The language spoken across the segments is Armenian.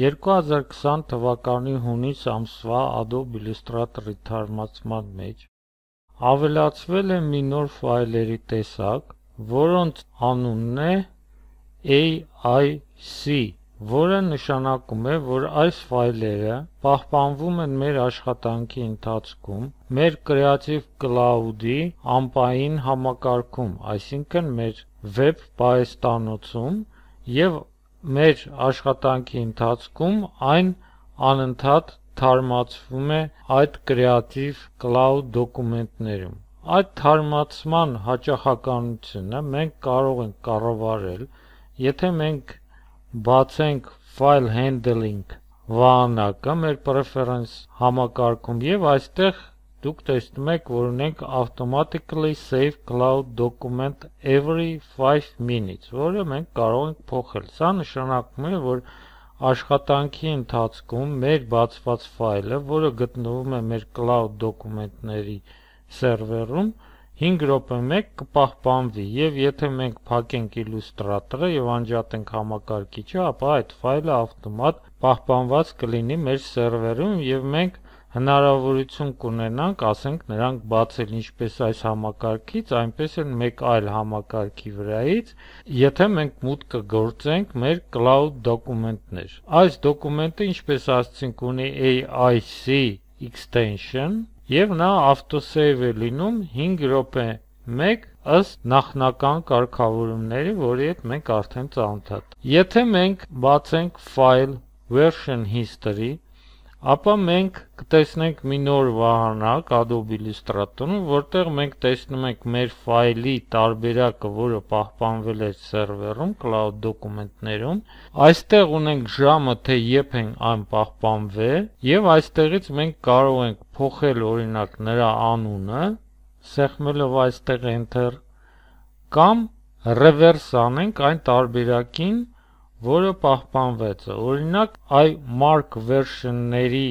2020 թվականի հունիս ամսվա Adobe Illustrator թարգմանման մեջ ավելացվել է մի նոր ֆայլերի տեսակ, որոնց անունն է AIC, որը նշանակում է, որ այս ֆայլերը պահպանվում են մեր աշխատանքի ընթացքում մեր Creative Cloud-ի անպային համակարգում, այսինքն մեր վեբ պահեստանոցում եւ մեր աշխատանքի ընթացքում այն անընդհատ թարմացվում է այդ կրեատիվ կլաուդ դոկումենտներում։ Այդ թարմացման հաճախականությունը մենք կարող ենք կառավարել, եթե մենք բացենք file handling վահանակը մեր preference համակարգում եւ այստեղ դուք տեսնում եք, որ ունենք automatically save cloud document every 5 minutes, որը մենք կարող ենք փոխել։ Սա նշանակում է, որ աշխատանքի ընթացքում մեր բացված ֆայլը, որը գտնվում է մեր cloud document-ների սերվերում, 5 րոպե մեկ կպահպանվի եւ եթե մենք փակենք Illustrator-ը եւ անջատենք համակարգիչը, ապա այդ ֆայլը ավտոմատ պահպանված կլինի մեր սերվերում եւ մենք հնարավորություն կունենանք, ասենք նրանք բացել ինչպես այս համակարգից, այնպես էլ մեկ այլ համակարգի վրայից, եթե մենք մուտքը գործենք մեր cloud դոկումենտներ։ Այս դոկումենտը, ինչպես ասացինք, ունի AIC extension եւ նա autosave է լինում 5 րոպե 1 ըստ նախնական կարգավորումների, որի հետ մենք արդեն ծանոթ Եթե մենք բացենք file version history ապա մենք կտեսնենք մի նոր վահանակ Adobe Illustrator-ում, որտեղ մենք տեսնում ենք մեր ֆայլի տարբերակը, որը պահպանվել է սերվերում, cloud դոկումենտներում։ Այստեղ ունենք ժամը, թե երբ են այն պահպանվել, եւ այստեղից մենք կարող ենք փոխել օրինակ նրա անունը, սեղմելով այստեղ enter կամ reverse անենք այն տարբերակին, որը պահպանվեց է։ Օրինակ, այ Mark version-ների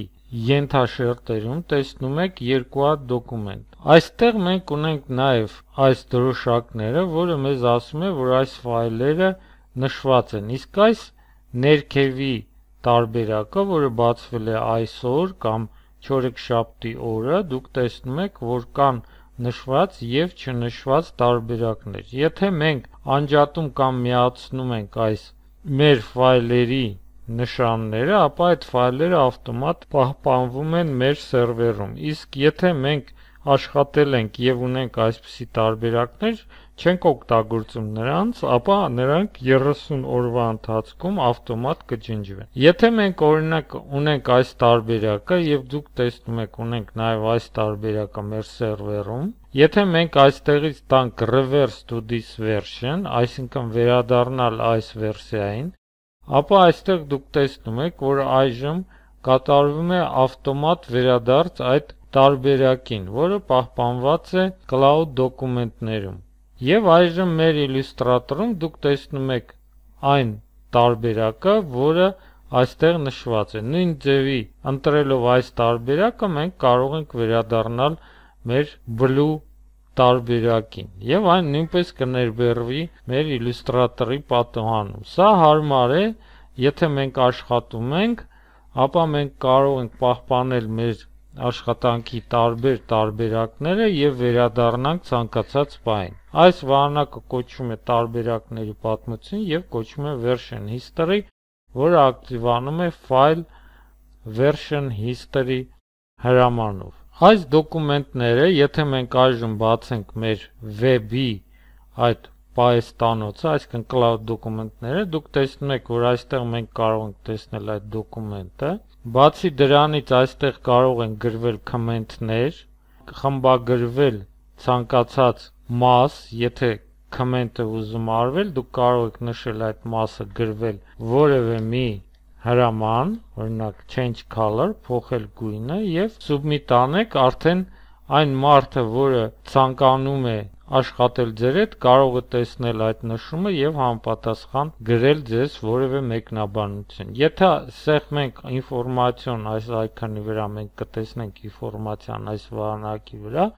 ենթաշերտերում տեսնում եք երկու հատ դոկումենտ։ Այստեղ մենք ունենք նաև այս դրոշակները, որը մեզ ասում է, որ այս ֆայլերը նշված են։ Իսկ այս ներքևի տարբերակը, որը բացվել է այսօր կամ չորեքշաբթի օրը, դուք տեսնում եք, որ կան նշված եւ չնշված տարբերակներ։ Եթե մենք անջատում կամ միացնում ենք այս մեր ֆայլերի նշանները, ապա այդ ֆայլերը ավտոմատ պահպանվում են մեր սերվերում։ Իսկ եթե մենք աշխատել ենք եւ ունենք այսպիսի տարբերակներ, չենք օգտագործում նրանց, ապա նրանք 30 օրվա ընթացքում ավտոմատ կջնջվեն։ Եթե մենք օրինակ ունենք այս տարբերակը եւ դուք տեսնում եք ունենք նաեւ այս տարբերակը մեր սերվերում, Եթե մենք այստեղից տանք reverse to this version, այսինքն վերադառնալ այս վերսիային, ապա այստեղ դուք տեսնում եք, որ այժմ կատարվում է ավտոմատ վերադարձ այդ տարբերակին, որը պահպանված է cloud դոկումենտներում։ Եվ այժմ մեր իլյուստրատորում դուք տեսնում եք այն տարբերակը, որը այստեղ նշված է։ Նույն ձևի ընտրելով այս տարբերակը մենք կարող ենք վերադառնալ մեր բլու տարբերակին եւ այն նույնպես կներբերվի մեր իլյուստրատորի պատոհանում։ Սա հարմար է, եթե մենք աշխատում ենք, ապա մենք կարող ենք պահպանել մեր աշխատանքի տարբեր տարբերակները եւ վերադառնանք ցանկացած բան։ Այս վարանակը կոչվում է տարբերակների պատմություն եւ կոչվում է version history, որը ակտիվանում է file version history հրամանով։ Այս դոկումենտները, եթե մենք այժմ բացենք մեր web-ի այդ պայստանոցը, այսինքն cloud դոկումենտները, դուք տեսնում եք, որ այստեղ մենք կարող ենք տեսնել այդ դոկումենտը։ Բացի դրանից այստեղ կարող են գրվել կմենտներ, խմբագրվել ցանկացած մաս, եթե կմենտը ուզում արվել, դուք կարող եք նշել այդ մասը գրվել որևէ մի հրաման, օրինակ change color, փոխել գույնը եւ submit անեք, արդեն այն մարդը, որը ցանկանում է աշխատել ձեր հետ, կարող է տեսնել այդ նշումը եւ համապատասխան գրել ձեզ որևէ մեկնաբանություն։ Եթե սեղ մենք ինֆորմացիոն այս icon-ի վրա մենք կտեսնենք ինֆորմացիան այս վարանակի վրա,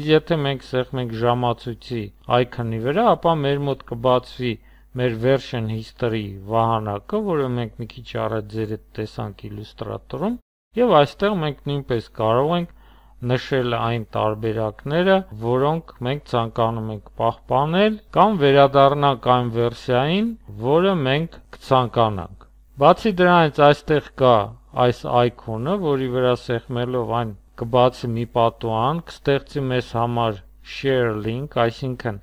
իսկ եթե մենք սեղ մենք ժամացույցի icon-ի վրա, ապա մեր մոտ կբացվի մեր version history վահանակը, որը մենք մի քիչ առաջ ձեր հետ տեսանք Illustrator-ում, եւ այստեղ մենք նույնպես կարող ենք նշել այն տարբերակները, որոնք մենք ցանկանում ենք պահպանել կամ վերադառնանք այն վերսիային, որը մենք կցանկանանք։ Բացի դրանից այստեղ կա այս այկոնը, որի վրա սեղմելով այն կբացի մի պատուհան, կստեղծի մեզ համար share link, այսինքն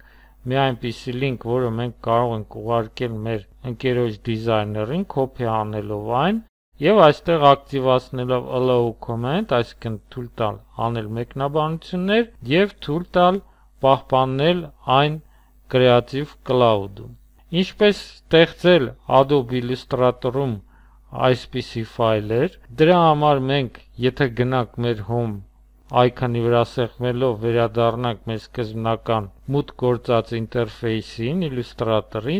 մի այնպիսի link, որը մենք կարող ենք ուղարկել մեր ընկերոջ դիզայներին, copy անելով այն եւ այստեղ ակտիվացնելով allow comment, այսինքն թույլ տալ անել մեկնաբանություններ եւ թույլ տալ պահպանել այն Creative Cloud-ում։ Ինչպես ստեղծել Adobe Illustrator-ում այսպիսի ֆայլեր, դրա համար մենք, եթե գնանք մեր home icon-ի վրա սեղմելով վերադառնանք մեր սկզբնական մուտք գործած ինտերֆեյսին, Illustrator-ի,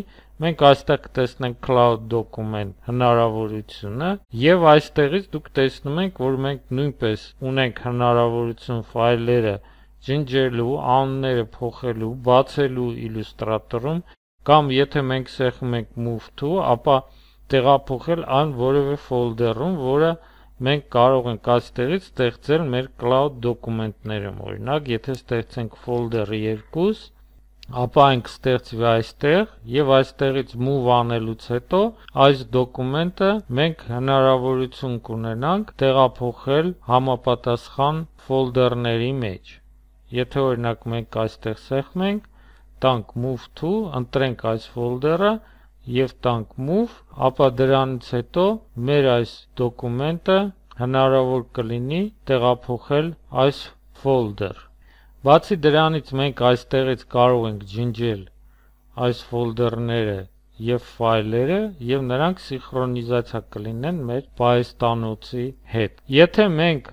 մենք այստեղ կտեսնենք cloud document հնարավորությունը եւ այստեղից դուք տեսնում եք, որ մենք նույնպես ունենք հնարավորություն ֆայլերը ջնջելու, անունները փոխելու, բացելու Illustrator-ում կամ եթե մենք սեղմենք move to, ապա տեղափոխել այն որևէ folder-ում, որը որ մենք կարող ենք այս տեղից ստեղծել մեր cloud դոկումենտներում։ Օրինակ, եթե ստեղծենք folder-ը 2, ապա ենք ստեղծվի այստեղ եւ այստեղից move անելուց հետո այս դոկումենտը մենք հնարավորություն կունենանք տեղափոխել համապատասխան folder-ների մեջ։ Եթե օրինակ մենք այստեղ սեղմենք, տանք move to, ընտրենք այս folder-ը եւ տանք move, ապա դրանից հետո մեր այս դոկումենտը հնարավոր կլինի տեղափոխել այս folder։ Բացի դրանից մենք այստեղից կարող ենք ջնջել այս folder-ները եւ ֆայլերը եւ նրանք սինխրոնիզացիա կլինեն մեր պայստանոցի հետ։ Եթե մենք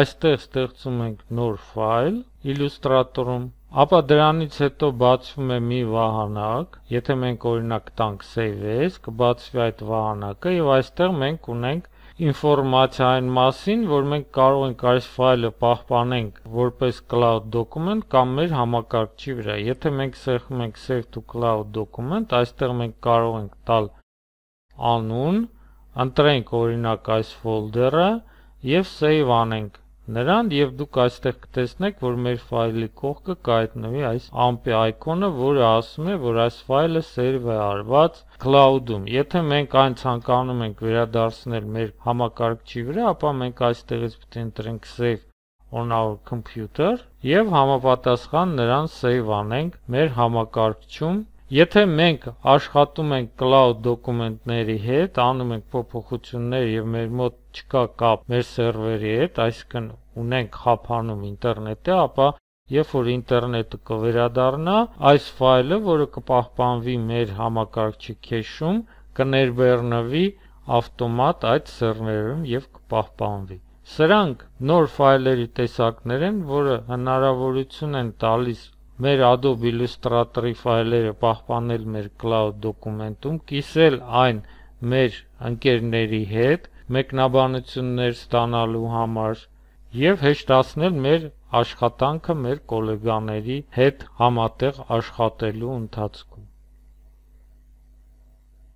այստեղ ստեղծում ենք նոր ֆայլ Illustrator-ում ապա դրանից հետո բացվում է մի վահանակ, եթե մենք օրինակ տանք save as, կբացվի այդ վահանակը եւ այստեղ մենք ունենք ինֆորմացիա այն մասին, որ մենք կարող ենք այս ֆայլը պահպանենք որպես cloud document կամ մեր համակարգչի վրա։ Եթե մենք սեղմում ենք save to cloud document, այստեղ մենք կարող ենք տալ անուն, ընտրենք օրինակ այս folder-ը եւ save անենք նրան եւ դուք այստեղ կտեսնեք, որ մեր ֆայլի կողքը կայտնվի այս ամպի այկոնը, որը ասում է, որ այս ֆայլը սերվ է արված cloud-ում։ Եթե մենք այն ցանկանում ենք վերադարձնել մեր համակարգչի վրա, ապա մենք այստեղից պետք է ընտրենք save on our computer եւ համապատասխան նրան save անենք մեր համակարգչում Եթե մենք աշխատում ենք cloud դոկումենտների հետ, անում ենք փոփոխություններ եւ մեր մոտ չկա կապ մեր սերվերի հետ, այսինքն ունենք խափանում ինտերնետը, ապա երբ որ ինտերնետը կվերադառնա, այս ֆայլը, որը կպահպանվի մեր համակարգչի քեշում, կներբեռնվի ավտոմատ այդ սերվերում եւ կպահպանվի։ Սրանք նոր ֆայլերի տեսակներ են, որը հնարավորություն են տալիս մեր Adobe Illustrator-ի ֆայլերը պահպանել մեր cloud դոկումենտում, կիսել այն մեր ընկերների հետ մեկնաբանություններ ստանալու համար եւ հեշտացնել մեր աշխատանքը մեր գոլեգաների հետ համատեղ աշխատելու ընթացքում